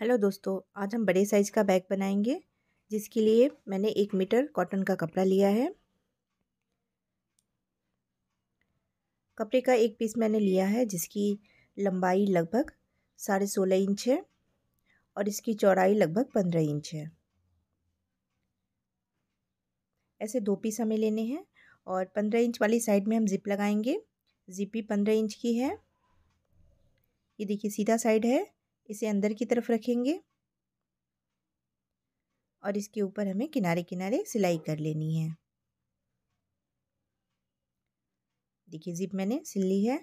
hello दोस्तों आज हम बड़े साइज़ का बैग बनाएंगे जिसके लिए मैंने एक मीटर कॉटन का कपड़ा लिया है कपड़े का एक पीस मैंने लिया है जिसकी लंबाई लगभग साढ़े सोलह इंच है और इसकी चौड़ाई लगभग पंद्रह इंच है ऐसे दो पीस हमें लेने हैं और पंद्रह इंच वाली साइड में हम ज़िप लगाएंगे ज़िप भी पंद्रह इंच की है ये देखिए सीधा साइड है इसे अंदर की तरफ रखेंगे और इसके ऊपर हमें किनारे किनारे सिलाई कर लेनी है देखिए जिप मैंने सिल ली है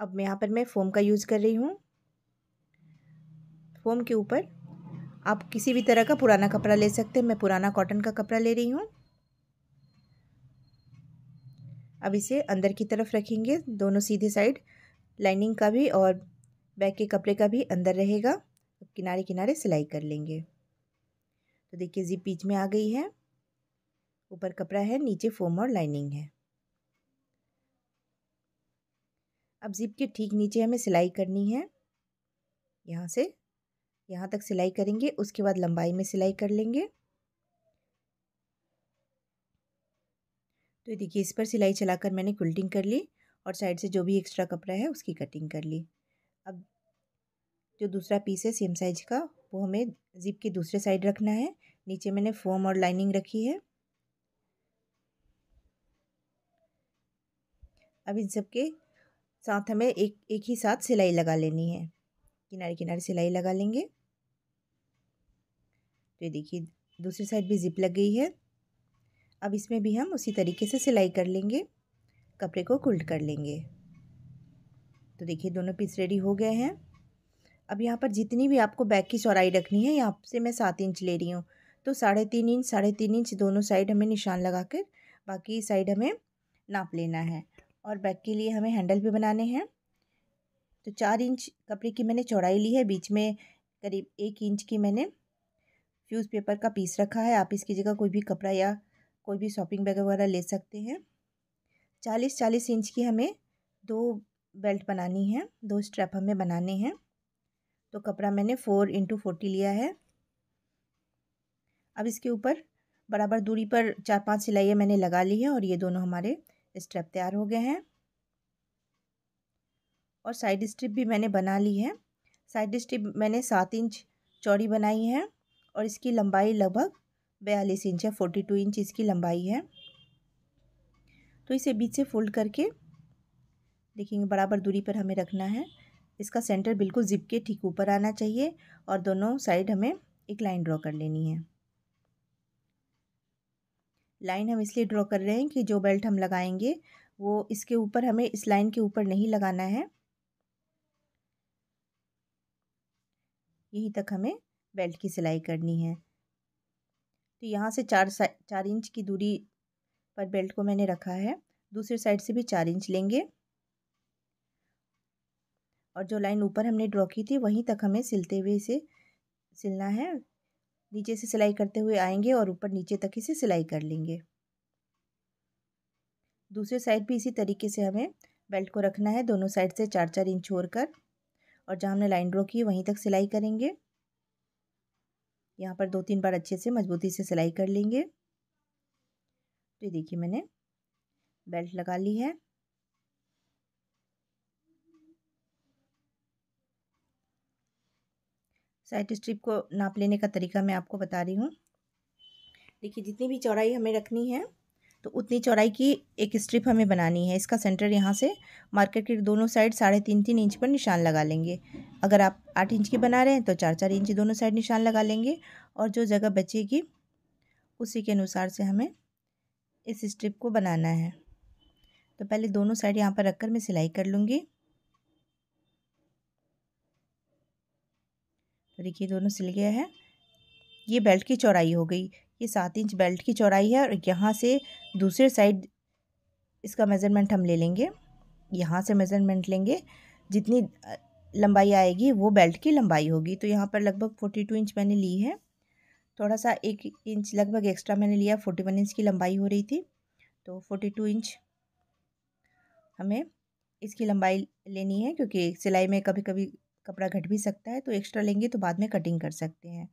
अब मैं यहाँ पर मैं फोम का यूज़ कर रही हूँ फोम के ऊपर आप किसी भी तरह का पुराना कपड़ा ले सकते हैं मैं पुराना कॉटन का कपड़ा ले रही हूँ अब इसे अंदर की तरफ रखेंगे दोनों सीधे साइड लाइनिंग का भी और बैक के कपड़े का भी अंदर रहेगा अब किनारे किनारे सिलाई कर लेंगे तो देखिए जिप बीच में आ गई है ऊपर कपड़ा है नीचे फोम और लाइनिंग है अब जिप के ठीक नीचे हमें सिलाई करनी है यहाँ से यहाँ तक सिलाई करेंगे उसके बाद लंबाई में सिलाई कर लेंगे तो ये देखिए इस पर सिलाई चलाकर मैंने कुल्टिंग कर ली और साइड से जो भी एक्स्ट्रा कपड़ा है उसकी कटिंग कर ली अब जो दूसरा पीस है सेम साइज का वो हमें जिप के दूसरे साइड रखना है नीचे मैंने फोम और लाइनिंग रखी है अब इन सब के साथ हमें एक एक ही साथ सिलाई लगा लेनी है किनारे किनारे सिलाई लगा लेंगे तो ये देखिए दूसरी साइड भी जिप लग गई है अब इसमें भी हम उसी तरीके से सिलाई कर लेंगे कपड़े को कुल्ट कर लेंगे तो देखिए दोनों पीस रेडी हो गए हैं अब यहाँ पर जितनी भी आपको बैक की चौड़ाई रखनी है यहाँ से मैं सात इंच ले रही हूँ तो साढ़े तीन इंच साढ़े तीन इंच दोनों साइड हमें निशान लगा कर बाकी साइड हमें नाप लेना है और बैक के लिए हमें हैंडल भी बनाने हैं तो चार इंच कपड़े की मैंने चौड़ाई ली है बीच में करीब एक इंच की मैंने फ्यूज़ पेपर का पीस रखा है आप इसकी जगह कोई भी कपड़ा या कोई भी शॉपिंग बैग वगैरह ले सकते हैं चालीस चालीस इंच की हमें दो बेल्ट बनानी है दो स्ट्रैप हमें बनाने हैं तो कपड़ा मैंने फ़ोर इंटू फोर्टी लिया है अब इसके ऊपर बराबर दूरी पर चार पांच सिलाइयाँ मैंने लगा ली है और ये दोनों हमारे स्ट्रैप तैयार हो गए हैं और साइड स्ट्रिप भी मैंने बना ली है साइड स्ट्रिप मैंने सात इंच चौड़ी बनाई है और इसकी लंबाई लगभग बयालीस इंच है फोर्टी टू इंच इसकी लंबाई है तो इसे बीच से फोल्ड करके देखेंगे बराबर दूरी पर हमें रखना है इसका सेंटर बिल्कुल जिप के ठीक ऊपर आना चाहिए और दोनों साइड हमें एक लाइन ड्रॉ कर लेनी है लाइन हम इसलिए ड्रॉ कर रहे हैं कि जो बेल्ट हम लगाएंगे वो इसके ऊपर हमें इस लाइन के ऊपर नहीं लगाना है यहीं तक हमें बेल्ट की सिलाई करनी है तो यहाँ से चार चार इंच की दूरी पर बेल्ट को मैंने रखा है दूसरे साइड से भी चार इंच लेंगे और जो लाइन ऊपर हमने ड्रॉ की थी वहीं तक हमें सिलते हुए इसे सिलना है नीचे से सिलाई करते हुए आएंगे और ऊपर नीचे तक इसे सिलाई कर लेंगे दूसरे साइड भी इसी तरीके से हमें बेल्ट को रखना है दोनों साइड से चार चार इंच छोड़ कर और जहाँ हमने लाइन ड्रॉ की है वहीं तक सिलाई करेंगे यहाँ पर दो तीन बार अच्छे से मजबूती से सिलाई कर लेंगे तो ये देखिए मैंने बेल्ट लगा ली है साइड स्ट्रिप को नाप लेने का तरीका मैं आपको बता रही हूँ देखिए जितनी भी चौड़ाई हमें रखनी है तो उतनी चौड़ाई की एक स्ट्रिप हमें बनानी है इसका सेंटर यहाँ से मार्केट के दोनों साइड साढ़े तीन तीन इंच पर निशान लगा लेंगे अगर आप आठ इंच की बना रहे हैं तो चार चार इंच दोनों साइड निशान लगा लेंगे और जो जगह बचेगी उसी के अनुसार से हमें इस स्ट्रिप को बनाना है तो पहले दोनों साइड यहाँ पर रख कर मैं सिलाई कर लूँगी तो देखिए दोनों सिल गया है ये बेल्ट की चौड़ाई हो गई ये सात इंच बेल्ट की चौड़ाई है और यहाँ से दूसरे साइड इसका मेज़रमेंट हम ले लेंगे यहाँ से मेज़रमेंट लेंगे जितनी लंबाई आएगी वो बेल्ट की लंबाई होगी तो यहाँ पर लगभग फोर्टी टू इंच मैंने ली है थोड़ा सा एक इंच लगभग एक्स्ट्रा मैंने लिया फोर्टी वन इंच की लंबाई हो रही थी तो फोर्टी टू इंच हमें इसकी लंबाई लेनी है क्योंकि सिलाई में कभी कभी कपड़ा घट भी सकता है तो एक्स्ट्रा लेंगे तो बाद में कटिंग कर सकते हैं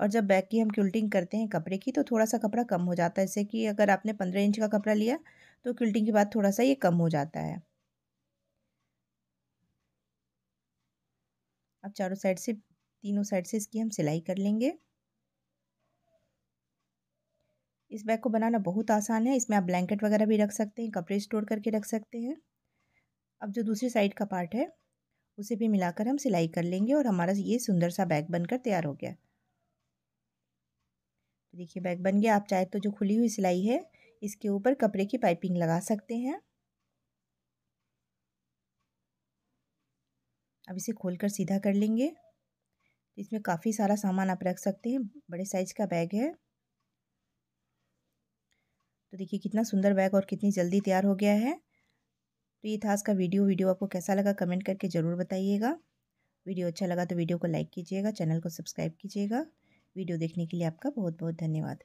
और जब बैक की हम क्यूल्टिंग करते हैं कपड़े की तो थोड़ा सा कपड़ा कम हो जाता है जैसे कि अगर आपने पंद्रह इंच का कपड़ा लिया तो क्यूल्टिंग के बाद थोड़ा सा ये कम हो जाता है अब चारों साइड से तीनों साइड से इसकी हम सिलाई कर लेंगे इस बैग को बनाना बहुत आसान है इसमें आप ब्लैंकेट वगैरह भी रख सकते हैं कपड़े स्टोर करके रख सकते हैं अब जो दूसरी साइड का पार्ट है उसे भी मिलाकर हम सिलाई कर लेंगे और हमारा ये सुंदर सा बैग बनकर तैयार हो गया तो देखिए बैग बन गया आप चाहे तो जो खुली हुई सिलाई है इसके ऊपर कपड़े की पाइपिंग लगा सकते हैं अब इसे खोलकर सीधा कर लेंगे तो इसमें काफ़ी सारा सामान आप रख सकते हैं बड़े साइज का बैग है तो देखिए कितना सुंदर बैग और कितनी जल्दी तैयार हो गया है तो ये था आज का वीडियो वीडियो आपको कैसा लगा कमेंट करके ज़रूर बताइएगा वीडियो अच्छा लगा तो वीडियो को लाइक कीजिएगा चैनल को सब्सक्राइब कीजिएगा वीडियो देखने के लिए आपका बहुत बहुत धन्यवाद